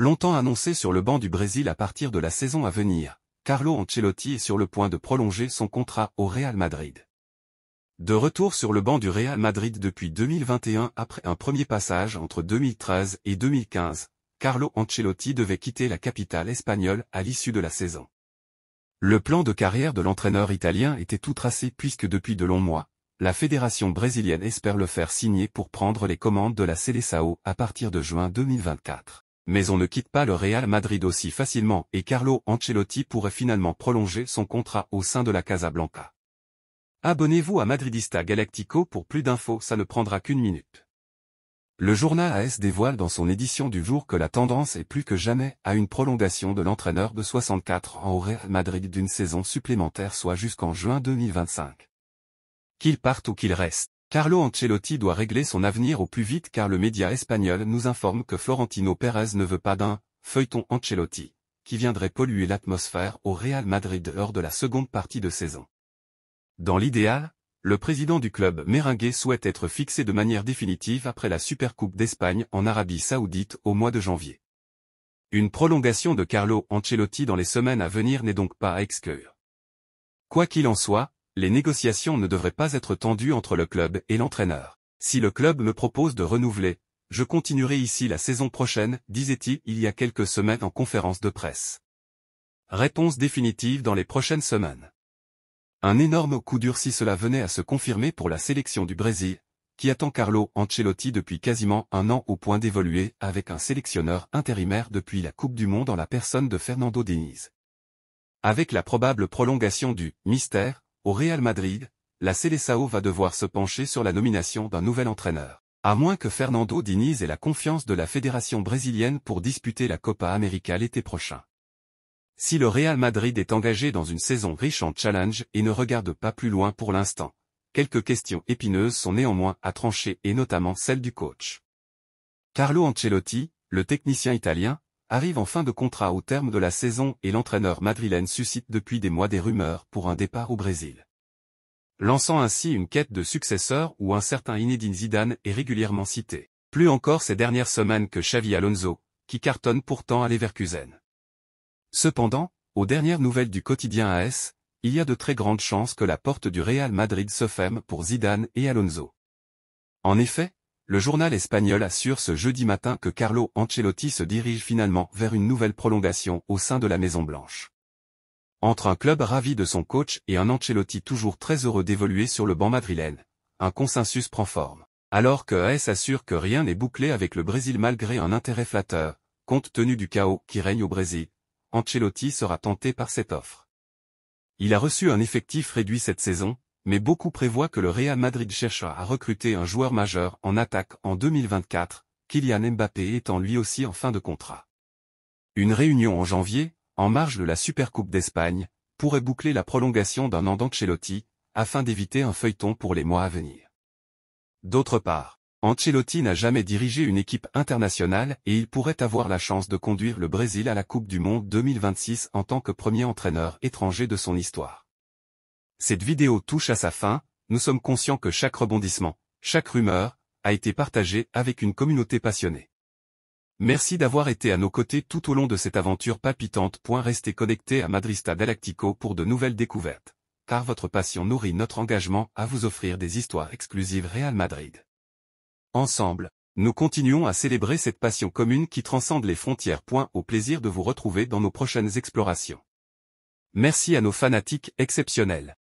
Longtemps annoncé sur le banc du Brésil à partir de la saison à venir, Carlo Ancelotti est sur le point de prolonger son contrat au Real Madrid. De retour sur le banc du Real Madrid depuis 2021 après un premier passage entre 2013 et 2015, Carlo Ancelotti devait quitter la capitale espagnole à l'issue de la saison. Le plan de carrière de l'entraîneur italien était tout tracé puisque depuis de longs mois, la fédération brésilienne espère le faire signer pour prendre les commandes de la Seleção à partir de juin 2024 mais on ne quitte pas le Real Madrid aussi facilement et Carlo Ancelotti pourrait finalement prolonger son contrat au sein de la Casablanca. Abonnez-vous à Madridista Galactico pour plus d'infos, ça ne prendra qu'une minute. Le journal AS dévoile dans son édition du jour que la tendance est plus que jamais à une prolongation de l'entraîneur de 64 en au Real Madrid d'une saison supplémentaire soit jusqu'en juin 2025. Qu'il parte ou qu'il reste. Carlo Ancelotti doit régler son avenir au plus vite car le média espagnol nous informe que Florentino Pérez ne veut pas d'un feuilleton Ancelotti, qui viendrait polluer l'atmosphère au Real Madrid hors de la seconde partie de saison. Dans l'idéal, le président du club merengue souhaite être fixé de manière définitive après la Supercoupe d'Espagne en Arabie Saoudite au mois de janvier. Une prolongation de Carlo Ancelotti dans les semaines à venir n'est donc pas à exclure. Quoi qu'il en soit, les négociations ne devraient pas être tendues entre le club et l'entraîneur. Si le club me propose de renouveler, je continuerai ici la saison prochaine, disait-il il y a quelques semaines en conférence de presse. Réponse définitive dans les prochaines semaines. Un énorme coup dur si cela venait à se confirmer pour la sélection du Brésil, qui attend Carlo Ancelotti depuis quasiment un an au point d'évoluer avec un sélectionneur intérimaire depuis la Coupe du Monde en la personne de Fernando Diniz. Avec la probable prolongation du « mystère », au Real Madrid, la Célessao va devoir se pencher sur la nomination d'un nouvel entraîneur. À moins que Fernando Diniz ait la confiance de la fédération brésilienne pour disputer la Copa América l'été prochain. Si le Real Madrid est engagé dans une saison riche en challenges et ne regarde pas plus loin pour l'instant, quelques questions épineuses sont néanmoins à trancher et notamment celle du coach. Carlo Ancelotti, le technicien italien, arrive en fin de contrat au terme de la saison et l'entraîneur madrilène suscite depuis des mois des rumeurs pour un départ au Brésil. Lançant ainsi une quête de successeur où un certain Inédine Zidane est régulièrement cité. Plus encore ces dernières semaines que Xavi Alonso, qui cartonne pourtant à Leverkusen. Cependant, aux dernières nouvelles du quotidien AS, il y a de très grandes chances que la porte du Real Madrid se ferme pour Zidane et Alonso. En effet, le journal espagnol assure ce jeudi matin que Carlo Ancelotti se dirige finalement vers une nouvelle prolongation au sein de la Maison-Blanche. Entre un club ravi de son coach et un Ancelotti toujours très heureux d'évoluer sur le banc madrilène, un consensus prend forme. Alors que AS assure que rien n'est bouclé avec le Brésil malgré un intérêt flatteur, compte tenu du chaos qui règne au Brésil, Ancelotti sera tenté par cette offre. Il a reçu un effectif réduit cette saison, mais beaucoup prévoient que le Real Madrid cherchera à recruter un joueur majeur en attaque en 2024, Kylian Mbappé étant lui aussi en fin de contrat. Une réunion en janvier, en marge de la Supercoupe d'Espagne, pourrait boucler la prolongation d'un an d'Ancelotti, afin d'éviter un feuilleton pour les mois à venir. D'autre part, Ancelotti n'a jamais dirigé une équipe internationale et il pourrait avoir la chance de conduire le Brésil à la Coupe du Monde 2026 en tant que premier entraîneur étranger de son histoire. Cette vidéo touche à sa fin, nous sommes conscients que chaque rebondissement, chaque rumeur, a été partagé avec une communauté passionnée. Merci d'avoir été à nos côtés tout au long de cette aventure palpitante. Restez connectés à Madrista Galactico pour de nouvelles découvertes, car votre passion nourrit notre engagement à vous offrir des histoires exclusives Real Madrid. Ensemble, nous continuons à célébrer cette passion commune qui transcende les frontières. Au plaisir de vous retrouver dans nos prochaines explorations. Merci à nos fanatiques exceptionnels.